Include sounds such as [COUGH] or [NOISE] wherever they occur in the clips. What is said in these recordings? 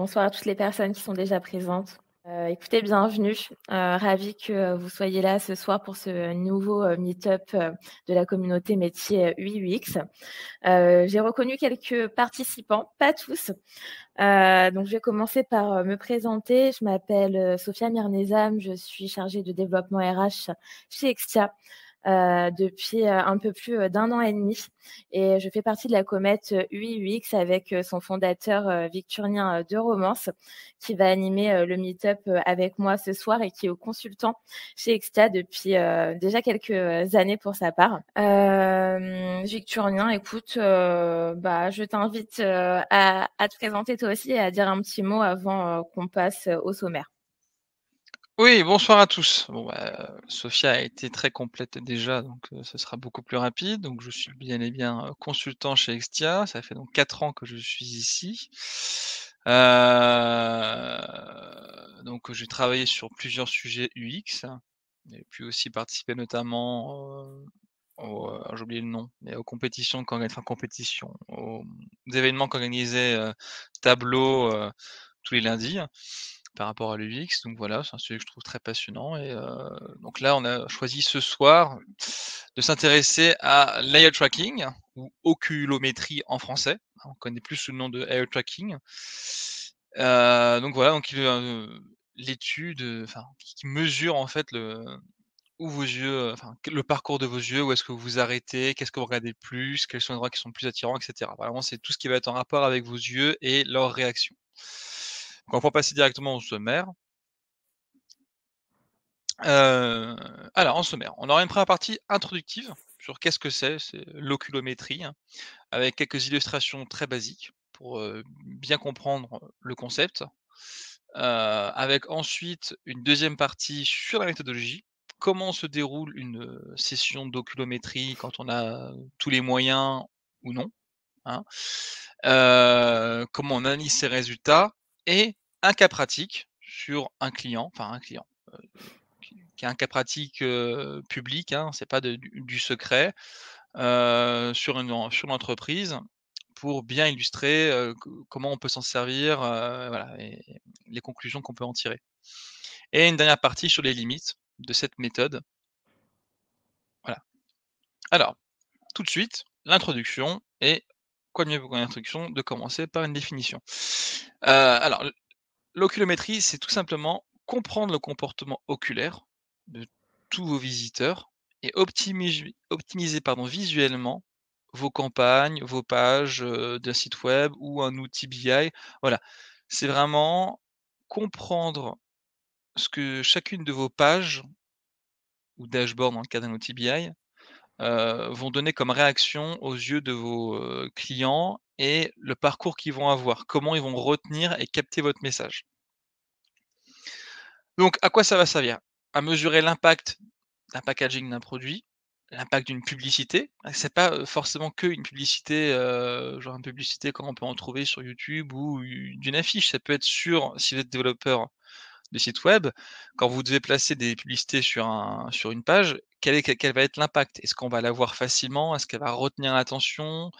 bonsoir à toutes les personnes qui sont déjà présentes. Euh, écoutez, bienvenue. Euh, ravi que vous soyez là ce soir pour ce nouveau euh, meet-up de la communauté métier UX. J'ai reconnu quelques participants, pas tous. donc, je vais commencer par me présenter. Je m'appelle Sophia Mirnezam, je suis chargée de développement RH chez Extia. Euh, depuis euh, un peu plus euh, d'un an et demi. Et je fais partie de la comète UIUX avec son fondateur victurnien de Romance, qui va animer le meet-up avec moi ce soir et qui est au consultant chez Exta depuis déjà quelques années pour sa part. Euh, victurnien, écoute, bah, je t'invite à, à, te présenter toi aussi et à dire un petit mot avant qu'on passe au sommaire. Oui, bonsoir à tous. Bon, bah, Sophia a été très complète déjà, donc euh, ce sera beaucoup plus rapide. Donc, je suis bien et bien euh, consultant chez Extia. Ça fait donc quatre ans que je suis ici. Euh, donc, j'ai travaillé sur plusieurs sujets UX. et puis aussi participé notamment euh, j'ai oublié le nom, mais aux compétitions, quand, enfin, compétitions, aux événements qu'organisait Tableau tous les lundis par rapport à l'UX. Donc voilà, c'est un sujet que je trouve très passionnant. Et donc là, on a choisi ce soir de s'intéresser à l'air tracking ou oculométrie en français. On connaît plus le nom de air tracking. donc voilà, donc l'étude, enfin, qui mesure en fait le, où vos yeux, le parcours de vos yeux, où est-ce que vous vous arrêtez, qu'est-ce que vous regardez plus, quels sont les endroits qui sont plus attirants, etc. Vraiment, c'est tout ce qui va être en rapport avec vos yeux et leur réaction on va passer directement au sommaire. Euh, alors, en sommaire, on aura une première partie introductive sur qu'est-ce que c'est, c'est l'oculométrie, hein, avec quelques illustrations très basiques pour euh, bien comprendre le concept. Euh, avec ensuite une deuxième partie sur la méthodologie, comment se déroule une session d'oculométrie quand on a tous les moyens ou non, hein. comment on analyse ses résultats, et un cas pratique sur un client, enfin un client, euh, qui, est un cas pratique euh, public, hein, c'est pas du, secret, euh, sur, une, sur l'entreprise pour bien illustrer comment on peut s'en servir les conclusions qu'on peut en tirer. Et une dernière partie sur les limites de cette méthode. Voilà. Alors, tout de suite, l'introduction et quoi de mieux pour une introduction de commencer par une définition. alors, L'oculométrie, c'est tout simplement comprendre le comportement oculaire de tous vos visiteurs et optimiser, visuellement vos campagnes, vos pages euh, d'un site web ou un outil BI. Voilà, c'est vraiment comprendre ce que chacune de vos pages ou dashboards dans le cas d'un outil BI euh, vont donner comme réaction aux yeux de vos euh, clients et le parcours qu'ils vont avoir, comment ils vont retenir et capter votre message. Donc, à quoi ça va servir À mesurer l'impact d'un packaging d'un produit, l'impact d'une publicité. C'est pas euh, forcément que une publicité, euh, genre une publicité comme on peut en trouver sur YouTube ou d'une affiche. Ça peut être sur, si vous êtes développeur des sites web, quand vous devez placer des publicités sur, un, sur une page, quel, est, quel va être l'impact Est-ce qu'on va la voir facilement Est-ce qu'elle va retenir l'attention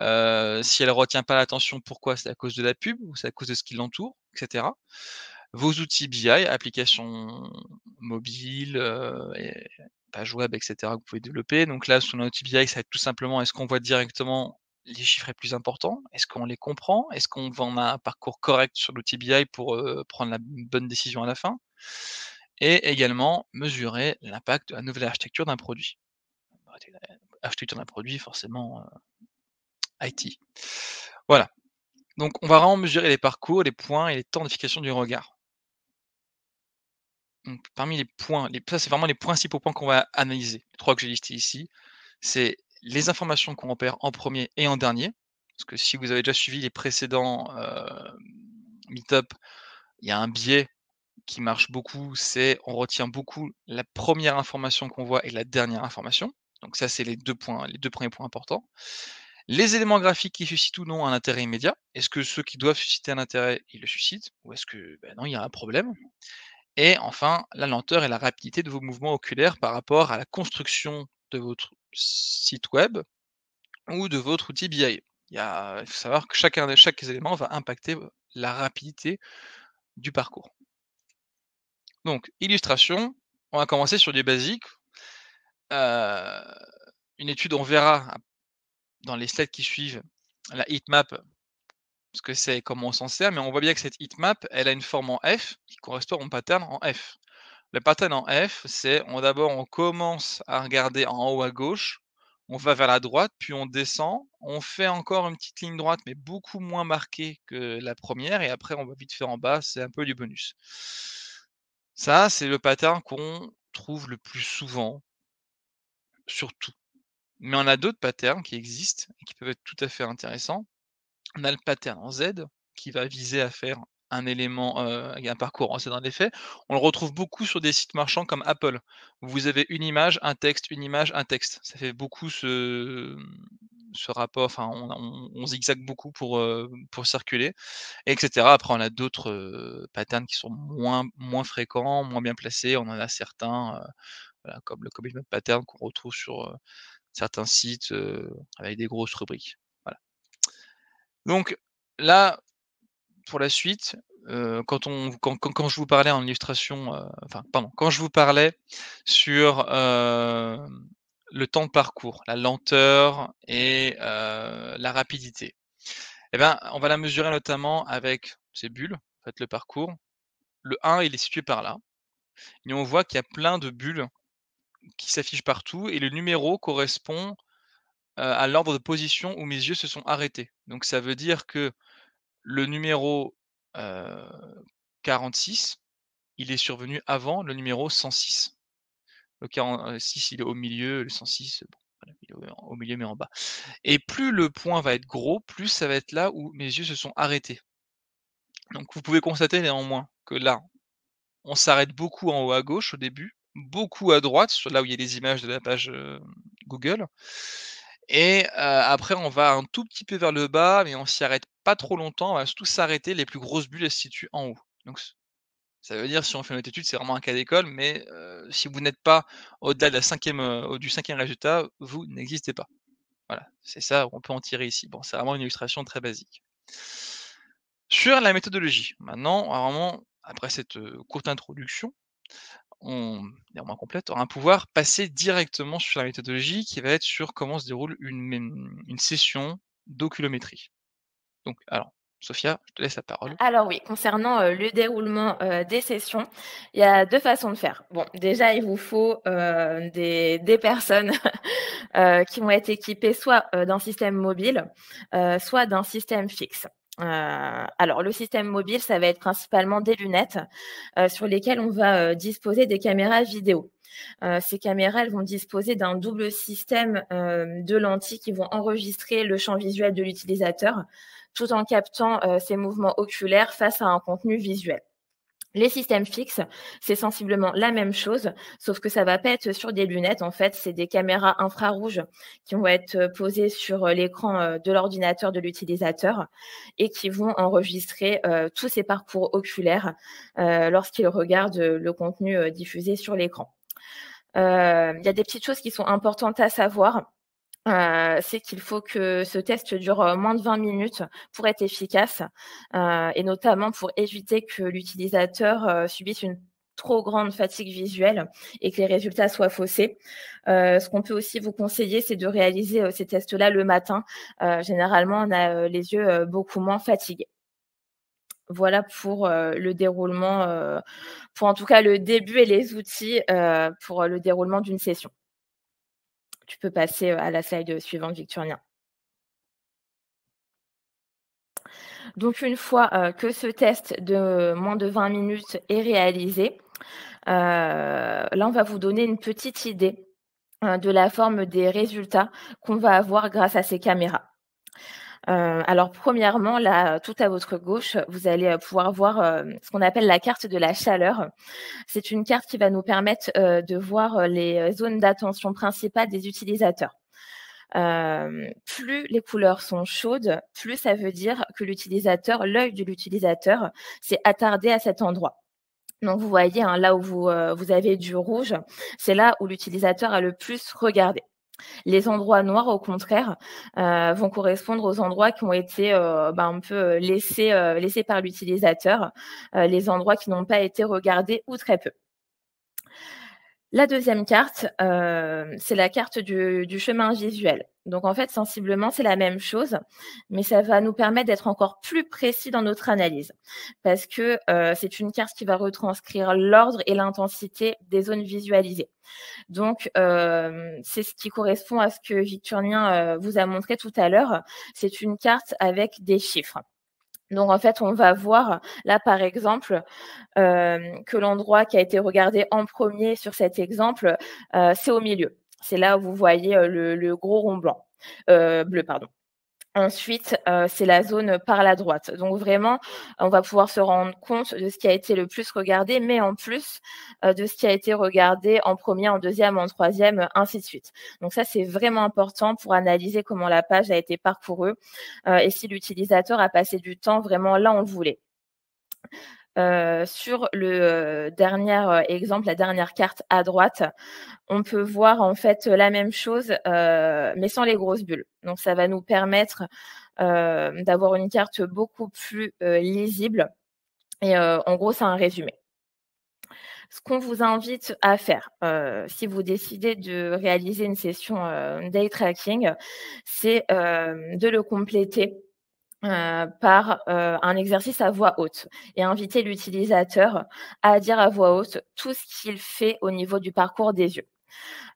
euh, Si elle ne retient pas l'attention, pourquoi C'est à cause de la pub ou c'est à cause de ce qui l'entoure, etc. Vos outils BI, applications mobiles, euh, pages web, etc., que vous pouvez développer. Donc là, sur outil BI, ça va être tout simplement est-ce qu'on voit directement les chiffres les plus importants Est-ce qu'on les comprend Est-ce qu'on vend un parcours correct sur l'outil BI pour prendre la bonne décision à la fin Et également mesurer l'impact de la nouvelle architecture d'un produit. Architecture d'un produit, forcément IT. Voilà. Donc on va vraiment mesurer les parcours, les points et les temps d'efficacité du regard. parmi les points, ça c'est vraiment les principaux points qu'on va analyser. Les trois que j'ai listés ici, c'est les informations qu'on repère en premier et en dernier. Parce que si vous avez déjà suivi les précédents euh, meet-up, il y a un biais qui marche beaucoup, c'est on retient beaucoup la première information qu'on voit et la dernière information. Donc ça, c'est les deux points, les deux premiers points importants. Les éléments graphiques qui suscitent ou non un intérêt immédiat. Est-ce que ceux qui doivent susciter un intérêt, ils le suscitent Ou est-ce que ben non, il y a un problème Et enfin, la lenteur et la rapidité de vos mouvements oculaires par rapport à la construction de votre site web ou de votre outil BI. Il, faut savoir que chacun des chaque élément va impacter la rapidité du parcours. Donc, illustration, on va commencer sur du basique. une étude, on verra dans les slides qui suivent la heatmap, ce que c'est, comment on s'en sert, mais on voit bien que cette heatmap, elle a une forme en F qui correspond au pattern en F. Le pattern en F, c'est on d'abord on commence à regarder en haut à gauche, on va vers la droite, puis on descend, on fait encore une petite ligne droite, mais beaucoup moins marquée que la première, et après on va vite faire en bas, c'est un peu du bonus. Ça, c'est le pattern qu'on trouve le plus souvent surtout. Mais on a d'autres patterns qui existent et qui peuvent être tout à fait intéressants. On a le pattern en Z qui va viser à faire un élément, un parcours hein, c'est dans les faits. On le retrouve beaucoup sur des sites marchands comme Apple. Vous avez une image, un texte, une image, un texte. Ça fait beaucoup ce, mmh, ce rapport, enfin, on, on, zigzague beaucoup pour, pour circuler, etc. Après, on a d'autres patterns qui sont moins, moins fréquents, moins bien placés. On en a certains, comme le commitment pattern qu'on retrouve sur certains sites avec des grosses rubriques. Voilà. Donc, là, pour la suite, euh, quand, on, quand, je vous parlais en illustration, euh, enfin, pardon, quand je vous parlais sur euh, le temps de parcours, la lenteur et la rapidité, eh ben, on va la mesurer notamment avec ces bulles, le parcours. Le 1, il est situé par là. Et on voit qu'il y a plein de bulles qui s'affichent partout et le numéro correspond à l'ordre de position où mes yeux se sont arrêtés. Donc ça veut dire que le numéro 46, il est survenu avant le numéro 106. Le 46, il est au milieu, le 106, bon, il est au milieu mais en bas. Et plus le point va être gros, plus ça va être là où mes yeux se sont arrêtés. Donc vous pouvez constater néanmoins que là, on s'arrête beaucoup en haut à gauche au début, beaucoup à droite, sur là où il y a les images de la page Google, et après, on va un tout petit peu vers le bas, mais on s'y arrête pas trop longtemps. On va surtout s'arrêter. Les plus grosses bulles se situent en haut. Donc, ça veut dire, si on fait notre étude, c'est vraiment un cas d'école, mais si vous n'êtes pas au-delà du cinquième résultat, vous n'existez pas. Voilà, c'est ça qu'on peut en tirer ici. Bon, c'est vraiment une illustration très basique. Sur la méthodologie, maintenant, vraiment, après cette courte introduction, on, néanmoins complète, aura un pouvoir passer directement sur la méthodologie qui va être sur comment se déroule une, session d'oculométrie. Donc, alors, Sophia, je te laisse la parole. Alors oui, concernant euh, le déroulement euh, des sessions, il y a deux façons de faire. Bon, déjà, il vous faut euh, des, des, personnes [LAUGHS] qui vont être équipées soit d'un système mobile, soit d'un système fixe. Euh, alors, le système mobile, ça va être principalement des lunettes euh, sur lesquelles on va euh, disposer des caméras vidéo. ces caméras, elles vont disposer d'un double système de lentilles qui vont enregistrer le champ visuel de l'utilisateur tout en captant ses mouvements oculaires face à un contenu visuel. Les systèmes fixes, c'est sensiblement la même chose, sauf que ça va pas être sur des lunettes. En fait, c'est des caméras infrarouges qui vont être euh, posées sur euh, l'écran euh, de l'ordinateur de l'utilisateur et qui vont enregistrer tous ses parcours oculaires lorsqu'il regarde le contenu diffusé sur l'écran. Il y a des petites choses qui sont importantes à savoir. Euh, c'est qu'il faut que ce test dure euh, moins de 20 minutes pour être efficace euh, et notamment pour éviter que l'utilisateur subisse une trop grande fatigue visuelle et que les résultats soient faussés. ce qu'on peut aussi vous conseiller, c'est de réaliser ces tests-là le matin. généralement, on a les yeux beaucoup moins fatigués. Voilà pour le déroulement, pour en tout cas le début et les outils pour le déroulement d'une session tu peux passer à la slide suivante, Victorien. Donc une fois que ce test de moins de 20 minutes est réalisé, là on va vous donner une petite idée hein, de la forme des résultats qu'on va avoir grâce à ces caméras. Euh, alors, premièrement, là, tout à votre gauche, vous allez euh, pouvoir voir euh, ce qu'on appelle la carte de la chaleur. C'est une carte qui va nous permettre de voir les zones d'attention principales des utilisateurs. plus les couleurs sont chaudes, plus ça veut dire que l'utilisateur, l'œil de l'utilisateur, s'est attardé à cet endroit. Donc vous voyez, hein, là où vous avez du rouge, c'est là où l'utilisateur a le plus regardé. Les endroits noirs, au contraire, euh, vont correspondre aux endroits qui ont été euh, bah, un peu euh, laissés, laissés par l'utilisateur, les endroits qui n'ont pas été regardés ou très peu. La deuxième carte, euh, c'est la carte du, chemin visuel. Donc en fait, sensiblement, c'est la même chose, mais ça va nous permettre d'être encore plus précis dans notre analyse, parce que euh, c'est une carte qui va retranscrire l'ordre et l'intensité des zones visualisées. Donc euh, c'est ce qui correspond à ce que Victurnien vous a montré tout à l'heure. C'est une carte avec des chiffres. Donc en fait, on va voir là par exemple que l'endroit qui a été regardé en premier sur cet exemple, c'est au milieu. C'est là où vous voyez le, gros rond blanc, bleu, pardon. Ensuite, euh, c'est la zone par la droite. Donc vraiment, on va pouvoir se rendre compte de ce qui a été le plus regardé, mais en plus euh, de ce qui a été regardé en premier, en deuxième, en troisième, euh, ainsi de suite. Donc ça, c'est vraiment important pour analyser comment la page a été parcourue et si l'utilisateur a passé du temps vraiment là où on le voulait. Euh, sur le euh, dernier euh, exemple, la dernière carte à droite, on peut voir en fait la même chose, mais sans les grosses bulles. Donc ça va nous permettre d'avoir une carte beaucoup plus lisible. Et en gros, c'est un résumé. Ce qu'on vous invite à faire, si vous décidez de réaliser une session day tracking, c'est de le compléter euh, par euh, un exercice à voix haute et inviter l'utilisateur à dire à voix haute tout ce qu'il fait au niveau du parcours des yeux.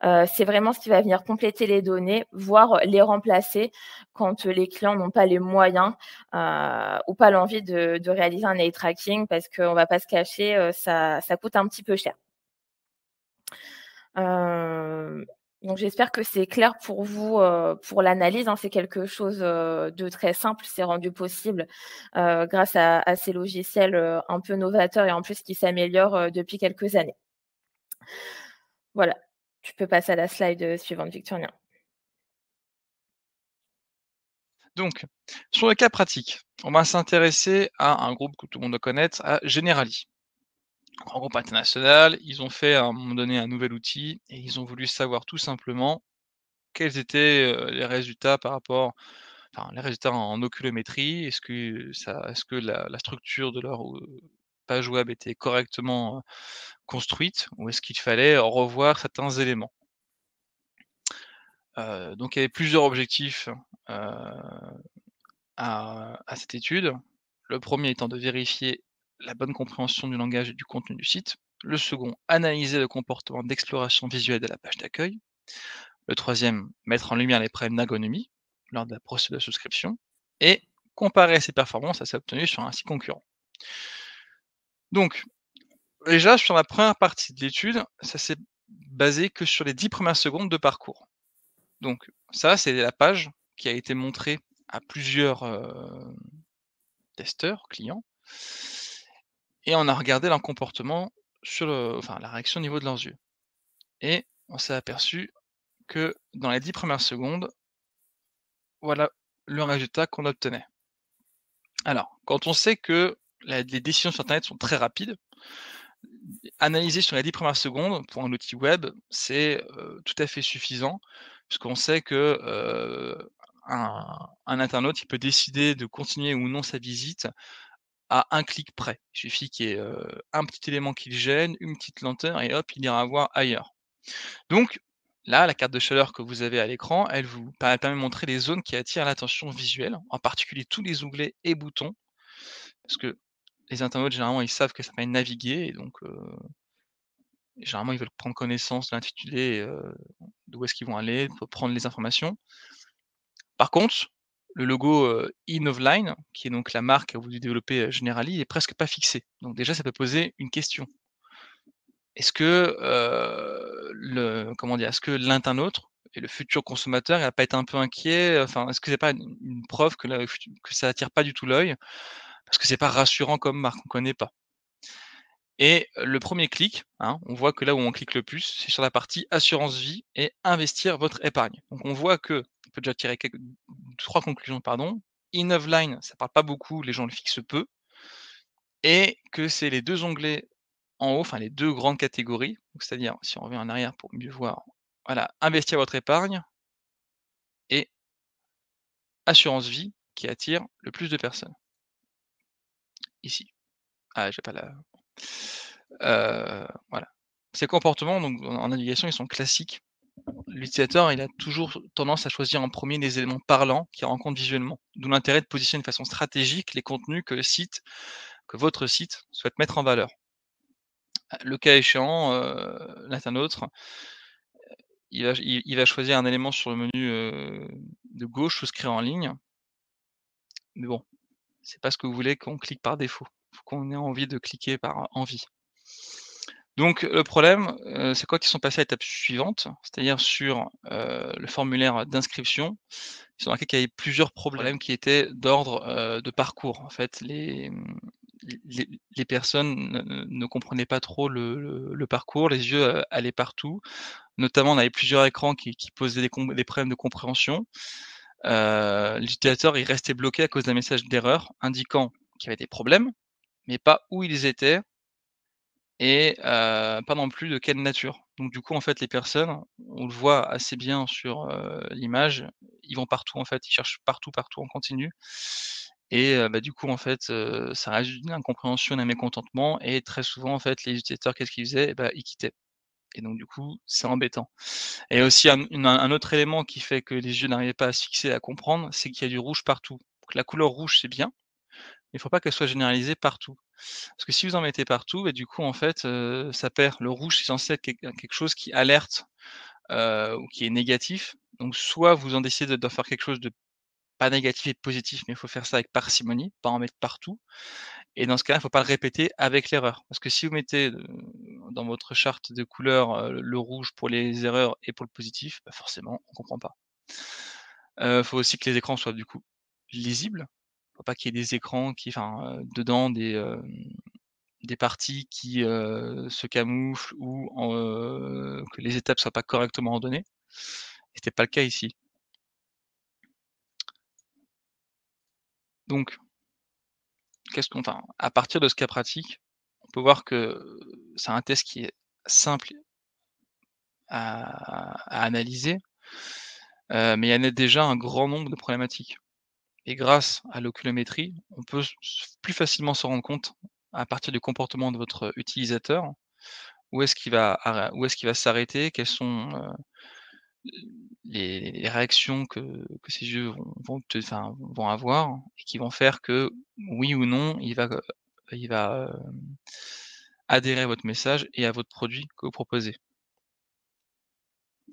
Euh, c'est vraiment ce qui va venir compléter les données, voire les remplacer quand les clients n'ont pas les moyens ou pas l'envie de, réaliser un eye tracking parce qu'on ne va pas se cacher, ça, coûte un petit peu cher. Euh, donc j'espère que c'est clair pour vous euh, pour l'analyse. Hein. c'est quelque chose euh, de très simple, c'est rendu possible euh, grâce à, ces logiciels un peu novateurs et en plus qui s'améliorent depuis quelques années. Voilà, tu peux passer à la slide suivante, Victorien. Donc, sur le cas pratique, on va s'intéresser à un groupe que tout le monde doit connaître, à Generali. En groupe international, ils ont fait à un moment donné un nouvel outil et ils ont voulu savoir tout simplement quels étaient euh, les résultats par rapport, enfin, les résultats en oculométrie, est-ce que, ça, est-ce que la, structure de leur euh, page web était correctement euh, construite ou est-ce qu'il fallait revoir certains éléments. donc il y avait plusieurs objectifs à cette étude. Le premier étant de vérifier la bonne compréhension du langage et du contenu du site. Le second, analyser le comportement d'exploration visuelle de la page d'accueil. Le troisième, mettre en lumière les problèmes d'agonomie lors de la procédure de souscription. Et comparer ses performances à celles obtenues sur un site concurrent. Donc, déjà, sur la première partie de l'étude, ça s'est basé que sur les dix premières secondes de parcours. Donc, ça, c'est la page qui a été montrée à plusieurs euh, testeurs, clients et on a regardé leur comportement sur enfin, la réaction au niveau de leurs yeux. Et on s'est aperçu que dans les 10 premières secondes, voilà le résultat qu'on obtenait. Alors, quand on sait que les décisions sur Internet sont très rapides, analyser sur les 10 premières secondes pour un outil web, c'est euh, tout à fait suffisant, puisqu'on sait que euh, un, internaute peut décider de continuer ou non sa visite à un clic près. Il suffit qu'il y ait un petit élément qui le gêne, une petite lenteur, et hop, il ira voir ailleurs. Donc, Là, la carte de chaleur que vous avez à l'écran, elle vous permet de montrer les zones qui attirent l'attention visuelle, en particulier tous les onglets et boutons, parce que les internautes, généralement, ils savent que ça permet de naviguer, et donc, généralement, ils veulent prendre connaissance de l'intitulé, d'où est-ce qu'ils vont aller, pour prendre les informations. Par contre, le logo InOfline, qui est donc la marque que vous développer Generali, n'est presque pas fixé. Donc déjà, ça peut poser une question. Est-ce que le comment dire, est-ce que autre et le futur consommateur il va pas être un peu inquiet Enfin, est-ce que n'est pas une, preuve que, que ça attire pas du tout l'œil parce que c'est pas rassurant comme marque, on connaît pas. Et le premier clic, hein, on voit que là où on clique le plus, c'est sur la partie assurance vie et investir votre épargne. Donc on voit que, on peut déjà tirer quelques, trois conclusions, pardon. in-offline, ça parle pas beaucoup, les gens le fixent peu. Et que c'est les deux onglets en haut, enfin les deux grandes catégories, c'est-à-dire si on revient en arrière pour mieux voir, voilà, investir votre épargne et assurance vie qui attire le plus de personnes. Ici. Ah, j'ai pas la euh, voilà. Ces comportements donc, en navigation, ils sont classiques. L'utilisateur, a toujours tendance à choisir en premier les éléments parlants qu'il rencontre visuellement, d'où l'intérêt de positionner de façon stratégique les contenus que le site, que votre site souhaite mettre en valeur. Le cas échéant, euh, l'internaute, il va, choisir un élément sur le menu euh, de gauche souscrire en ligne. Mais bon, c'est pas ce que vous voulez qu'on clique par défaut qu'on ait envie de cliquer par envie. Donc le problème, euh, c'est quoi qu'ils sont passés à l'étape suivante, c'est-à-dire sur euh, le formulaire d'inscription. Ils ont remarqué qu'il y avait plusieurs problèmes qui étaient d'ordre euh, de parcours. En fait, les, les, personnes ne, comprenaient pas trop le, parcours, les yeux allaient partout. Notamment, on avait plusieurs écrans qui, posaient des, des, problèmes de compréhension. L'utilisateur, il restait bloqué à cause d'un message d'erreur indiquant qu'il y avait des problèmes, mais pas où ils étaient et pas non plus de quelle nature. Donc du coup, en fait, les personnes, on le voit assez bien sur l'image, ils vont partout, en fait, ils cherchent partout, partout en continu. Et bah, du coup, en fait, ça reste une incompréhension, un mécontentement, et très souvent, en fait, les utilisateurs, qu'est-ce qu'ils faisaient bah, Ils quittaient. Et donc, du coup, c'est embêtant. Et aussi, un, autre élément qui fait que les yeux n'arrivaient pas à se fixer, à comprendre, c'est qu'il y a du rouge partout. la couleur rouge, c'est bien, il ne faut pas qu'elle soit généralisée partout. Parce que si vous en mettez partout, bah, du coup, en fait, euh, ça perd. Le rouge, c'est censé être quelque chose qui alerte euh, ou qui est négatif. Donc, soit vous en décidez de faire quelque chose de pas négatif et positif, mais il faut faire ça avec parcimonie, pas en mettre partout. Et dans ce cas-là, il ne faut pas le répéter avec l'erreur. Parce que si vous mettez euh, dans votre charte de couleurs le rouge pour les erreurs et pour le positif, bah, forcément, on ne comprend pas. Il faut aussi que les écrans soient du coup lisibles faut pas qu'il y ait des écrans qui, enfin, euh, dedans des, euh, des parties qui euh, se camouflent ou que les étapes soient pas correctement ordonnées. C'était pas le cas ici. Donc, qu'est-ce qu'on, à partir de ce cas pratique, on peut voir que c'est un test qui est simple à, analyser, mais il y en a déjà un grand nombre de problématiques. Et grâce à l'oculométrie, on peut plus facilement se rendre compte à partir du comportement de votre utilisateur où est-ce qu'il va, où est-ce qu'il va s'arrêter, quelles sont euh, les, réactions que, ces yeux vont, avoir et qui vont faire que oui ou non, il va, euh, adhérer à votre message et à votre produit que vous proposez.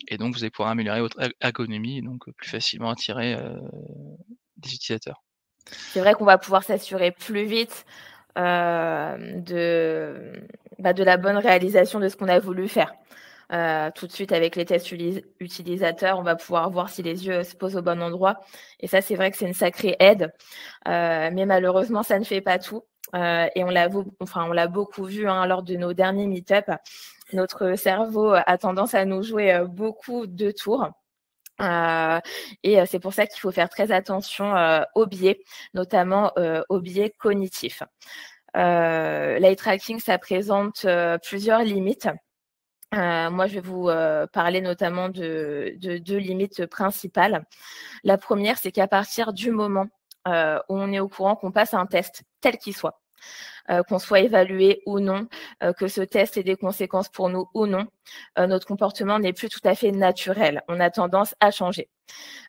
Et donc, vous allez pouvoir améliorer votre er-, ergonomie et donc plus facilement attirer euh, des utilisateurs. C'est vrai qu'on va pouvoir s'assurer plus vite euh, de, bah, de la bonne réalisation de ce qu'on a voulu faire. Euh, tout de suite, avec les tests utilisateurs, on va pouvoir voir si les yeux se posent au bon endroit. Et ça, c'est vrai que c'est une sacrée aide. Euh, mais malheureusement, ça ne fait pas tout. et on l'a, enfin, on l'a beaucoup vu hein, lors de nos derniers meet-up. Notre cerveau a tendance à nous jouer beaucoup de tours. Euh, et euh, c'est pour ça qu'il faut faire très attention euh, aux biais, notamment aux biais cognitifs. L'eye tracking, ça présente plusieurs limites. moi, je vais vous parler notamment de deux limites principales. La première, c'est qu'à partir du moment où on est au courant qu'on passe un test, tel qu'il soit, euh, qu'on soit évalué ou non, euh, que ce test ait des conséquences pour nous ou non, euh, notre comportement n'est plus tout à fait naturel. On a tendance à changer.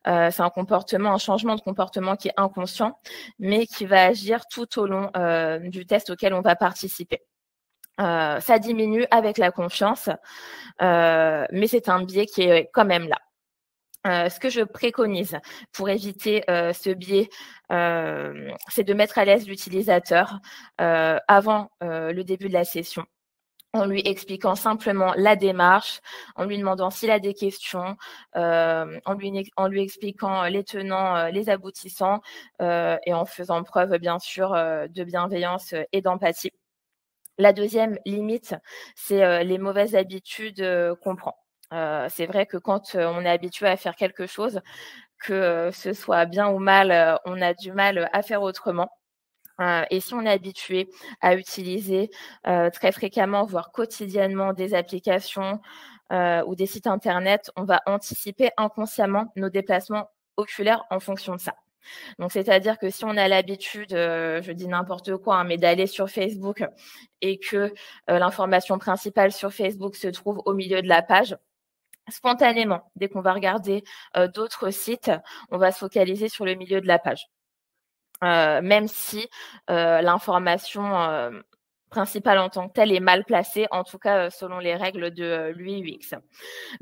c'est un comportement, un changement de comportement qui est inconscient, mais qui va agir tout au long du test auquel on va participer. ça diminue avec la confiance, mais c'est un biais qui est quand même là. Euh, ce que je préconise pour éviter euh, ce biais, euh, c'est de mettre à l'aise l'utilisateur avant le début de la session en lui expliquant simplement la démarche, en lui demandant s'il a des questions, en lui, en, lui, expliquant les tenants, les aboutissants, et en faisant preuve, bien sûr, de bienveillance et d'empathie. La deuxième limite, c'est les mauvaises habitudes qu'on prend c'est vrai que quand on est habitué à faire quelque chose, que ce soit bien ou mal, on a du mal à faire autrement. et si on est habitué à utiliser très fréquemment, voire quotidiennement, des applications ou des sites Internet, on va anticiper inconsciemment nos déplacements oculaires en fonction de ça. Donc, c'est-à-dire que si on a l'habitude, je dis n'importe quoi, hein, mais d'aller sur Facebook et que l'information principale sur Facebook se trouve au milieu de la page, spontanément. Dès qu'on va regarder euh, d'autres sites, on va se focaliser sur le milieu de la page. Euh, même si euh, l'information principale en tant que telle est mal placée, en tout cas selon les règles de l'UIUX.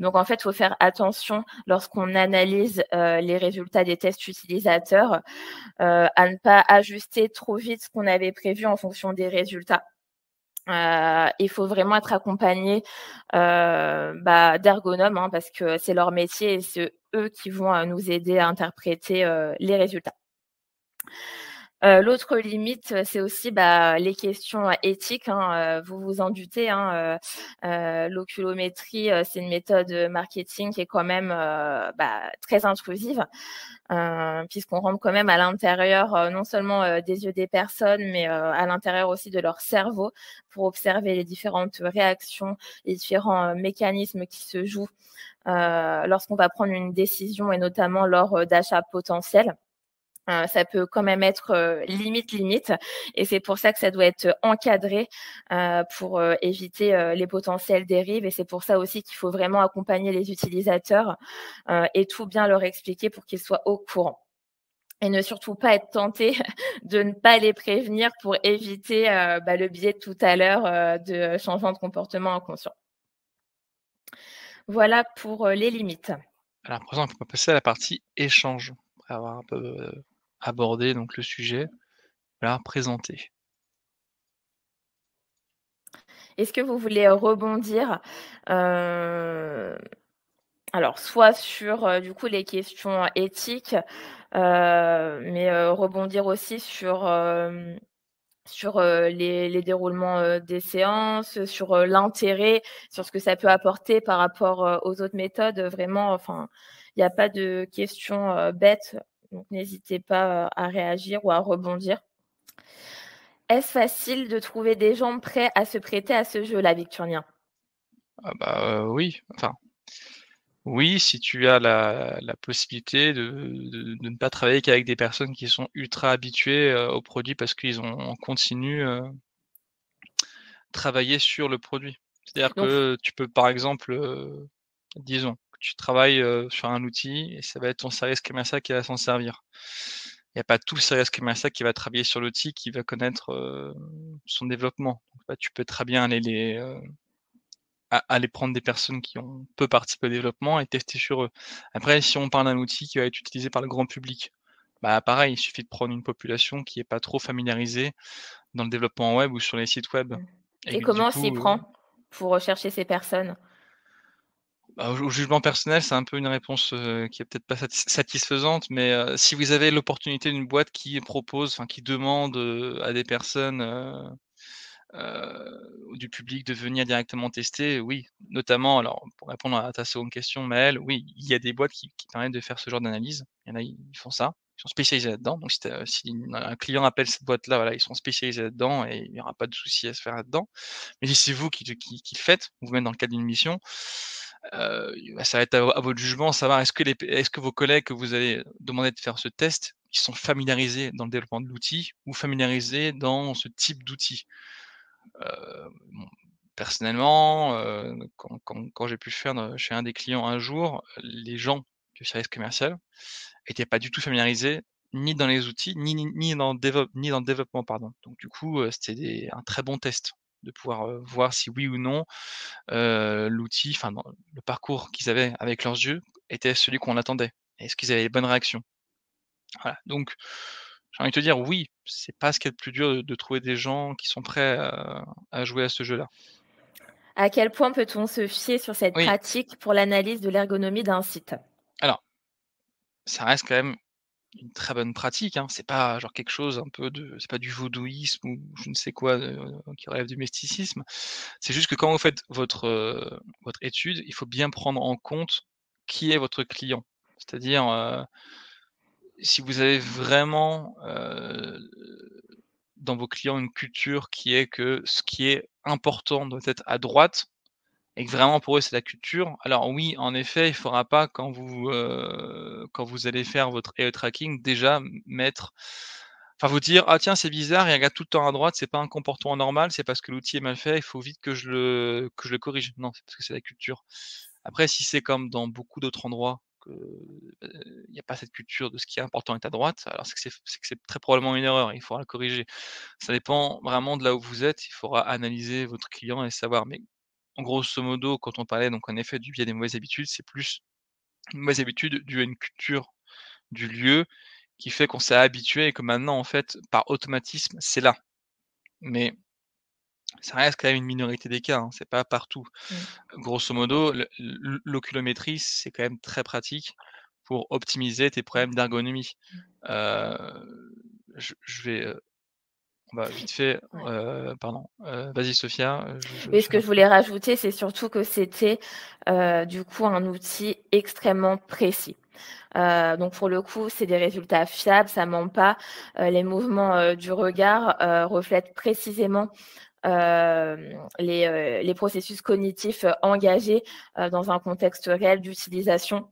Donc en fait, il faut faire attention lorsqu'on analyse les résultats des tests utilisateurs à ne pas ajuster trop vite ce qu'on avait prévu en fonction des résultats. Euh, il faut vraiment être accompagné euh, bah, d'ergonomes hein, parce que c'est leur métier et c'est eux qui vont euh, nous aider à interpréter euh, les résultats. Euh, l'autre limite, euh, c'est aussi bah, les questions euh, éthiques. Hein, vous vous en doutez, hein, l'oculométrie, c'est une méthode marketing qui est quand même bah, très intrusive, puisqu'on rentre quand même à l'intérieur non seulement des yeux des personnes, mais à l'intérieur aussi de leur cerveau pour observer les différentes réactions, les différents mécanismes qui se jouent lorsqu'on va prendre une décision et notamment lors d'achats potentiels. Hein, ça peut quand même être euh, limite limite et c'est pour ça que ça doit être euh, encadré euh, pour éviter les potentielles dérives et c'est pour ça aussi qu'il faut vraiment accompagner les utilisateurs et tout bien leur expliquer pour qu'ils soient au courant et ne surtout pas être tenté [LAUGHS] de ne pas les prévenir pour éviter bah, le biais de tout à l'heure de changement de comportement inconscient. Voilà pour les limites. Alors, présent, on peut passer à la partie échange un peu aborder donc le sujet la présenter. Est-ce que vous voulez rebondir euh, alors soit sur euh, du coup les questions éthiques, euh, mais rebondir aussi sur sur les, les, déroulements des séances, sur l'intérêt, sur ce que ça peut apporter par rapport aux autres méthodes. Vraiment, enfin, il n'y a pas de questions bêtes donc n'hésitez pas euh, à réagir ou à rebondir. Est-ce facile de trouver des gens prêts à se prêter à ce jeu, la Victurnien ah bah, euh, Oui, enfin. Oui, si tu as la, possibilité de, ne pas travailler qu'avec des personnes qui sont ultra habituées euh, au produit parce qu'ils ont en continu travailler sur le produit. C'est-à-dire que tu peux par exemple, disons, tu travailles sur un outil et ça va être ton service commercial qui va s'en servir. Il n'y a pas tout service commercial qui va travailler sur l'outil, qui va connaître son développement. Donc, tu peux très bien aller les, aller prendre des personnes qui ont peu participé au développement et tester sur eux. Après, si on parle d'un outil qui va être utilisé par le grand public, bah, pareil, il suffit de prendre une population qui n'est pas trop familiarisée dans le développement web ou sur les sites web. Mmh. Et, et comment on s'y prend pour rechercher ces personnes bah, au jugement personnel, c'est un peu une réponse euh, qui est peut-être pas satisfaisante, mais euh, si vous avez l'opportunité d'une boîte qui propose, enfin qui demande euh, à des personnes du public de venir directement tester, oui, notamment, alors pour répondre à ta seconde question, Maël, oui, il y a des boîtes qui, permettent de faire ce genre d'analyse. Il y en a, ils font ça, ils sont spécialisés là-dedans. Donc si, un client appelle cette boîte-là, voilà, ils sont spécialisés là-dedans et il n'y aura pas de souci à se faire là-dedans. Mais si c'est vous qui, le faites, vous, vous mettez dans le cadre d'une mission, ça euh, va être à, votre jugement, savoir est-ce que, est que vos collègues que vous allez demander de faire ce test, qui sont familiarisés dans le développement de l'outil ou familiarisés dans ce type d'outil. Euh, personnellement, euh, quand, j'ai pu faire chez un des clients un jour, les gens du service commercial n'étaient pas du tout familiarisés ni dans les outils, ni, dans, le développement. Pardon. Donc du coup, c'était un très bon test de pouvoir voir si oui ou non l'outil, enfin le parcours qu'ils avaient avec leurs yeux était celui qu'on attendait. Est-ce qu'ils avaient les bonnes réactions Voilà. Donc, j'ai envie de te dire oui, c'est pas ce qui est le plus dur de, trouver des gens qui sont prêts à, jouer à ce jeu-là. À quel point peut-on se fier sur cette pratique pour l'analyse de l'ergonomie d'un site Alors, ça reste quand même une très bonne pratique. Hein. C'est pas genre quelque chose un peu de, c'est pas du vaudouisme ou je ne sais quoi euh, euh, qui relève du mysticisme. C'est juste que quand vous faites votre euh, votre étude, il faut bien prendre en compte qui est votre client. C'est-à-dire si vous avez vraiment dans vos clients une culture qui est que ce qui est important doit être à droite, et que vraiment pour eux c'est la culture. Alors oui, en effet, il ne faudra pas quand vous, euh, quand vous allez faire votre EO tracking déjà mettre, enfin vous dire ah tiens c'est bizarre, il y gars tout le temps à droite, c'est pas un comportement normal, c'est parce que l'outil est mal fait, il faut vite que je le, que je le corrige. Non, c'est parce que c'est la culture. Après, si c'est comme dans beaucoup d'autres endroits, euh, il n'y a pas cette culture de ce qui est important est à droite, alors c'est que c'est très probablement une erreur, il faudra corriger. Ça dépend vraiment de là où vous êtes, il faudra analyser votre client et savoir. Mais grosso modo, quand on parlait donc en effet du biais des mauvaises habitudes, c'est plus une mauvaise habitude due à une culture du lieu qui fait qu'on s'est habitué et que maintenant, en fait, par automatisme, c'est là. Mais ça reste quand même une minorité des cas, hein, c'est pas partout. Mmh. Grosso modo, l'oculométrie, c'est quand même très pratique pour optimiser tes problèmes d'ergonomie. Mmh. Euh, je, vais euh, bah, vite fait, euh, pardon. Euh, vas-y, Sophia. Euh, ce que je voulais rajouter, c'est surtout que c'était du coup un outil extrêmement précis. donc pour le coup, c'est des résultats fiables, ça ment pas. les mouvements du regard reflètent précisément les, processus cognitifs engagés dans un contexte réel d'utilisation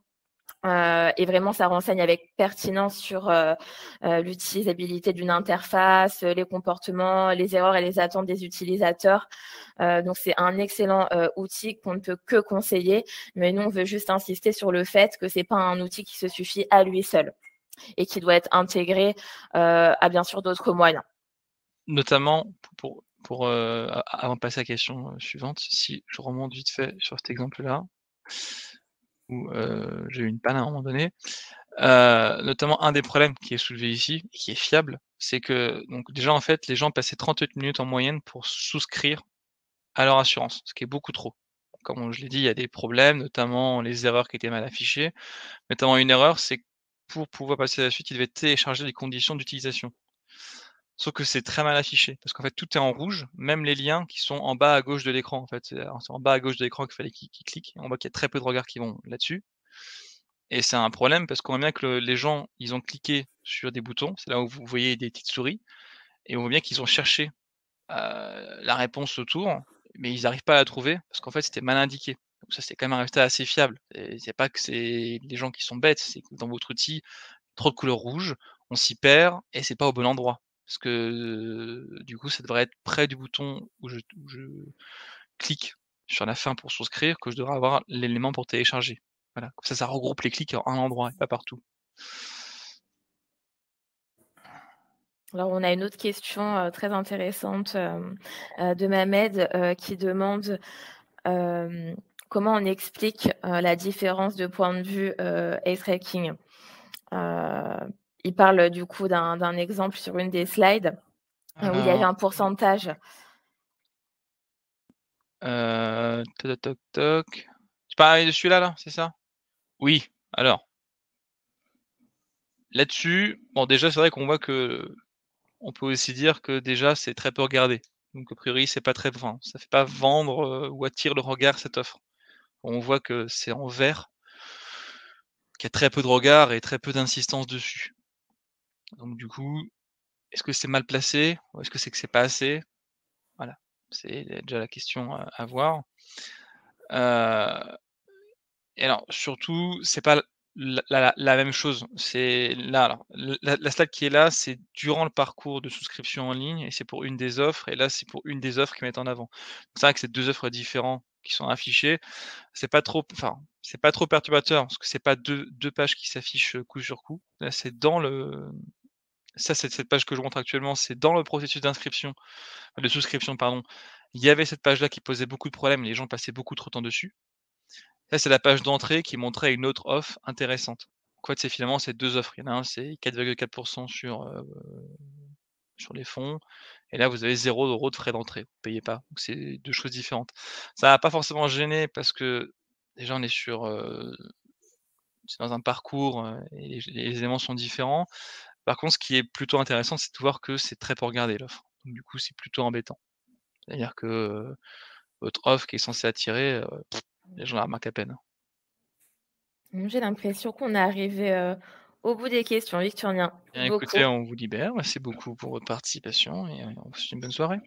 euh, et vraiment, ça renseigne avec pertinence sur euh, euh, l'utilisabilité d'une interface, les comportements, les erreurs et les attentes des utilisateurs. donc, c'est un excellent outil qu'on ne peut que conseiller. Mais nous, on veut juste insister sur le fait que c'est pas un outil qui se suffit à lui seul et qui doit être intégré à bien sûr d'autres moyens. Notamment pour, pour avant de passer à la question suivante, si je remonte vite fait sur cet exemple-là où euh, j'ai eu une panne à un moment donné. Euh, notamment un des problèmes qui est soulevé ici, qui est fiable, c'est que donc déjà en fait les gens passaient 38 minutes en moyenne pour souscrire à leur assurance, ce qui est beaucoup trop. Comme je l'ai dit, il y a des problèmes, notamment les erreurs qui étaient mal affichées. Notamment une erreur, c'est pour pouvoir passer à la suite, il devait télécharger les conditions d'utilisation. Sauf que c'est très mal affiché parce qu'en fait tout est en rouge, même les liens qui sont en bas à gauche de l'écran. En fait, euh, c'est en bas à gauche de l'écran qu'il fallait qu'ils cliquent. On voit qu'il y a très peu de regards qui vont là-dessus. Et c'est un problème parce qu'on voit bien que les gens, ils ont cliqué sur des boutons. C'est là où vous voyez des petites souris. Et on voit bien qu'ils ont cherché euh, la réponse autour, mais ils n'arrivent pas à la trouver parce qu'en fait c'était mal indiqué. Donc ça c'est quand même un résultat assez fiable. C'est pas que c'est des gens qui sont bêtes, c'est que dans votre outil trop de couleurs rouges, on s'y perd et c'est pas au bon endroit. Parce que du coup, ça devrait être près du bouton où je, je clique sur la fin pour souscrire que je devrais avoir l'élément pour télécharger. Voilà. Comme ça, ça regroupe les clics en un endroit et pas partout. Alors, on a une autre question très intéressante de Mamed qui demande comment on explique la différence de point de vue Ace tracking il parle euh, du coup d'un exemple sur une des slides euh, où il y avait ah. un pourcentage. Euh, toc, Tu parles de celui-là, là, c'est ça Oui, alors. Là-dessus, bon, déjà, c'est vrai qu'on voit que on peut aussi dire que déjà, c'est très peu regardé. Donc, a priori, c'est pas très bon Ça fait pas vendre ou attire le regard cette offre. On voit que c'est en vert, qu'il y a très peu de regard et très peu d'insistance dessus. Donc du coup, est-ce que c'est mal placé ou est-ce que c'est que c'est pas assez Voilà, c'est déjà la question à voir. Euh, et alors surtout, c'est pas la, même chose. C'est là, la, slide qui est là, c'est durant le parcours de souscription en ligne et c'est pour une des offres. Et là, c'est pour une des offres qui met en avant. C'est vrai que c'est deux offres différentes qui sont affichées. C'est pas trop, enfin, c'est pas trop perturbateur parce que c'est pas deux, deux pages qui s'affichent coup sur coup. Là, c'est dans le ça, c'est cette page que je montre actuellement, c'est dans le processus d'inscription, de souscription, pardon. Il y avait cette page-là qui posait beaucoup de problèmes, les gens passaient beaucoup trop de temps dessus. Ça, c'est la page d'entrée qui montrait une autre offre intéressante. Quoi, c'est finalement ces deux offres. Il y en a un, c'est 4,4% sur, euh, sur les fonds, et là, vous avez 0 euros de frais d'entrée, vous ne payez pas. Donc, c'est deux choses différentes. Ça n'a pas forcément gêné parce que déjà, on est sur. Euh, c'est dans un parcours euh, et les, éléments sont différents. Par contre, ce qui est plutôt intéressant, c'est de voir que c'est très peu regardé, l'offre. Du coup, c'est plutôt embêtant. C'est-à-dire que votre offre qui est censée attirer, les gens la remarquent à peine. Mmh, j'ai l'impression qu'on est arrivé au bout des questions, Victorien. Eh écoutez, on vous libère. Merci beaucoup pour votre participation et on vous souhaite une bonne soirée.